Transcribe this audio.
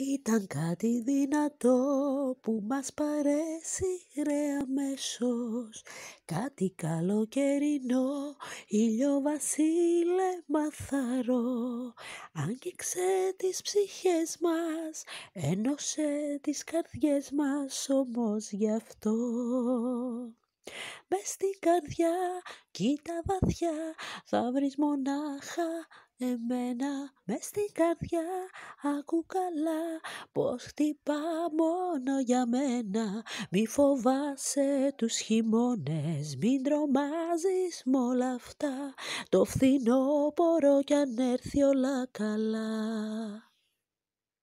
Ήταν κάτι δυνατό που μας παρέσυρε αμέσως Κάτι καλοκαιρινό, ήλιο βασίλεμα θαρό Άγγιξε τις ψυχές μας, ένωσε τις καρδιές μας όμως γι' αυτό στην καρδιά, κοίτα βαθιά, θα βρεις μονάχα εμένα μες στην καρδιά άκου καλά πως χτυπά μόνο για μένα μη φοβάσαι τους χειμώνες μην τρομάζεις μ' όλα αυτά το φθινόπορο κι αν έρθει όλα καλά